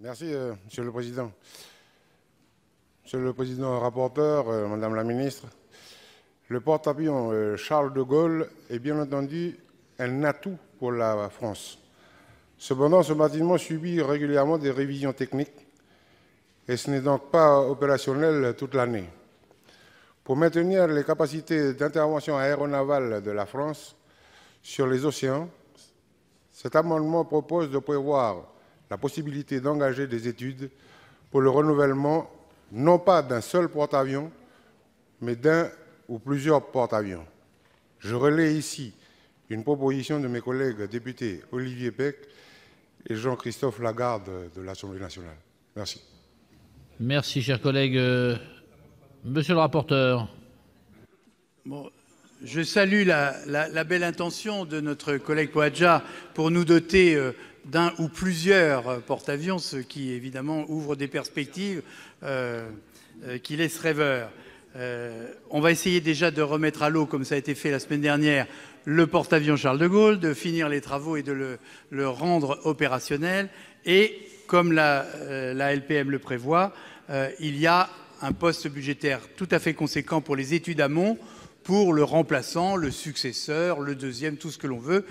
Merci, euh, Monsieur le Président. Monsieur le Président rapporteur, euh, Madame la Ministre, le porte-avions euh, Charles de Gaulle est bien entendu un atout pour la France. Cependant, ce bâtiment subit régulièrement des révisions techniques et ce n'est donc pas opérationnel toute l'année. Pour maintenir les capacités d'intervention aéronavale de la France sur les océans, cet amendement propose de prévoir la possibilité d'engager des études pour le renouvellement non pas d'un seul porte-avions, mais d'un ou plusieurs porte-avions. Je relais ici une proposition de mes collègues députés Olivier Peck et Jean-Christophe Lagarde de l'Assemblée nationale. Merci. Merci, cher collègue. Euh, monsieur le rapporteur. je salue la, la, belle intention de notre collègue Poadja pour nous doter euh, d'un ou plusieurs porte-avions, ce qui évidemment ouvre des perspectives euh, euh, qui laissent rêveur. Euh, on va essayer déjà de remettre à l'eau, comme ça a été fait la semaine dernière, le porte-avions Charles de Gaulle, de finir les travaux et de le, rendre opérationnel. Et comme la, LPM le prévoit, il y a un poste budgétaire tout à fait conséquent pour les études amont pour le remplaçant, le successeur, le deuxième, tout ce que l'on veut,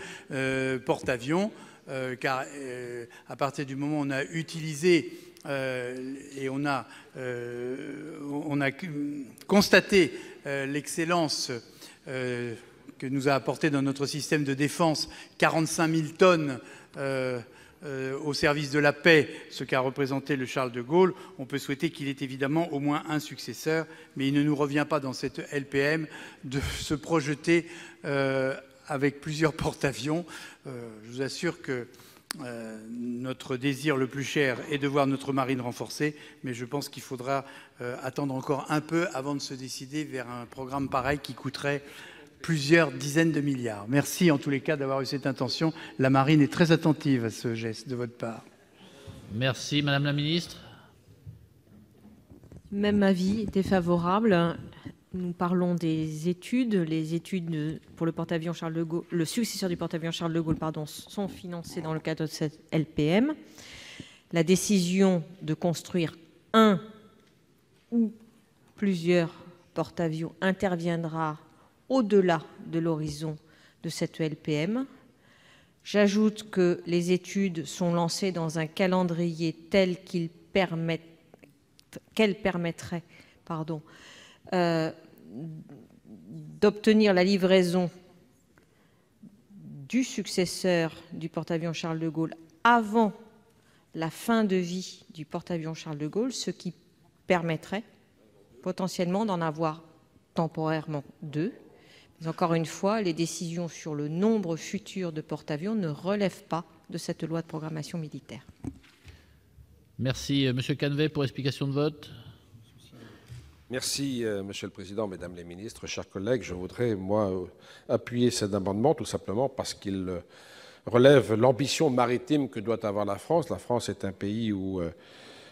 porte-avions. Euh, car euh, à partir du moment où on a utilisé euh, et on a, on a constaté l'excellence que nous a apporté dans notre système de défense 45 000 tonnes au service de la paix, ce qu'a représenté le Charles de Gaulle, on peut souhaiter qu'il ait évidemment au moins un successeur, mais il ne nous revient pas dans cette LPM de se projeter euh, avec plusieurs porte-avions. Euh, je vous assure que euh, notre désir le plus cher est de voir notre marine renforcée, mais je pense qu'il faudra euh, attendre encore un peu avant de se décider vers un programme pareil qui coûterait plusieurs dizaines de milliards. Merci en tous les cas d'avoir eu cette intention. La marine est très attentive à ce geste de votre part. Merci Madame la Ministre. Même avis défavorable nous parlons des études. Les études pour le porte-avions Charles de Gaulle, le successeur du porte-avions Charles de Gaulle, pardon, sont financées dans le cadre de cette LPM. La décision de construire un ou plusieurs porte-avions interviendra au-delà de l'horizon de cette LPM. J'ajoute que les études sont lancées dans un calendrier tel qu'elles permettraient pardon, euh, d'obtenir la livraison du successeur du porte-avions Charles de Gaulle avant la fin de vie du porte-avions Charles de Gaulle, ce qui permettrait potentiellement d'en avoir temporairement deux. Mais encore une fois, les décisions sur le nombre futur de porte-avions ne relèvent pas de cette loi de programmation militaire. Merci. Euh, Monsieur Canvet pour explication de vote. Merci, euh, Monsieur le Président, Mesdames les ministres, chers collègues. Je voudrais, moi, euh, appuyer cet amendement tout simplement parce qu'il euh, relève l'ambition maritime que doit avoir la France. La France est un pays où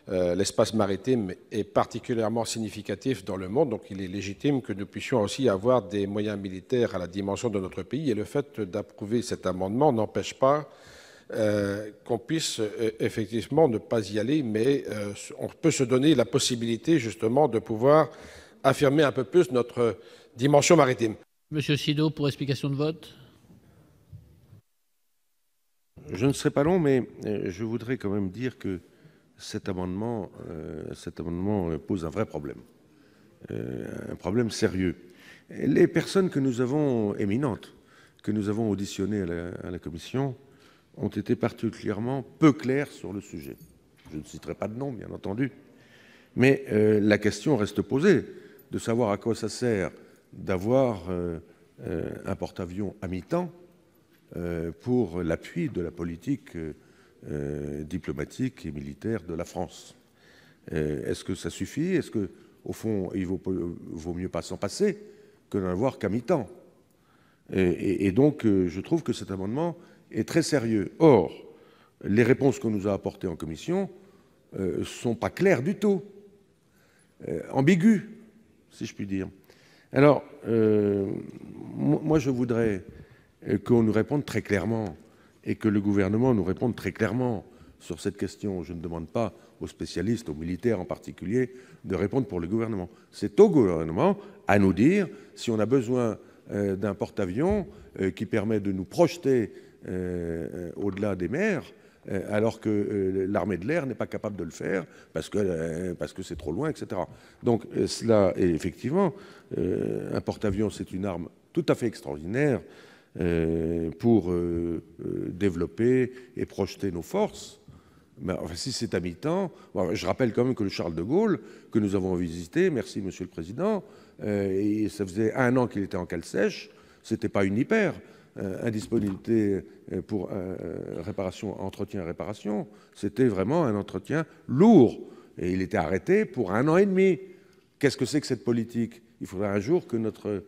l'espace maritime est particulièrement significatif dans le monde, donc il est légitime que nous puissions aussi avoir des moyens militaires à la dimension de notre pays. Et le fait d'approuver cet amendement n'empêche pas euh, qu'on puisse euh, effectivement ne pas y aller, mais euh, on peut se donner la possibilité justement de pouvoir affirmer un peu plus notre dimension maritime. Monsieur Sido, pour explication de vote. Je ne serai pas long, mais je voudrais quand même dire que cet amendement, pose un vrai problème, un problème sérieux. Les personnes que nous avons éminentes, que nous avons auditionnées à la commission, ont été particulièrement peu clairs sur le sujet. Je ne citerai pas de nom, bien entendu, mais euh, la question reste posée de savoir à quoi ça sert d'avoir euh, euh, un porte-avions à mi-temps pour l'appui de la politique diplomatique et militaire de la France. Est-ce que ça suffit Est-ce que, au fond, il vaut, vaut mieux pas s'en passer que d'en avoir qu'à mi-temps et, donc, je trouve que cet amendement est très sérieux. Or, les réponses qu'on nous a apportées en commission ne euh, sont pas claires du tout, euh, ambiguës, si je puis dire. Alors, euh, moi, je voudrais qu'on nous réponde très clairement et que le gouvernement nous réponde très clairement sur cette question. Je ne demande pas aux spécialistes, aux militaires en particulier, de répondre pour le gouvernement. C'est au gouvernement à nous dire si on a besoin d'un porte-avions qui permet de nous projeter euh, euh, au-delà des mers, euh, alors que l'armée de l'air n'est pas capable de le faire parce que parce c'est trop loin, etc. Donc cela est effectivement un porte-avions, c'est une arme tout à fait extraordinaire pour développer et projeter nos forces. Mais ben, enfin, si c'est à mi-temps, je rappelle quand même que le Charles de Gaulle, que nous avons visité, merci Monsieur le Président, et ça faisait un an qu'il était en cale sèche, c'était pas une hyper. Euh, indisponibilité euh, pour euh, réparation entretien réparation, c'était vraiment un entretien lourd et il était arrêté pour un an et demi, qu'est-ce que c'est que cette politique, il faudra un jour que notre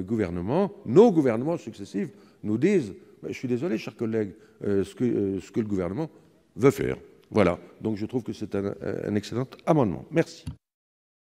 gouvernement nos gouvernements successifs nous disent bah, je suis désolé, chers collègues, ce que ce que le gouvernement veut faire, voilà, donc je trouve que c'est un excellent amendement merci.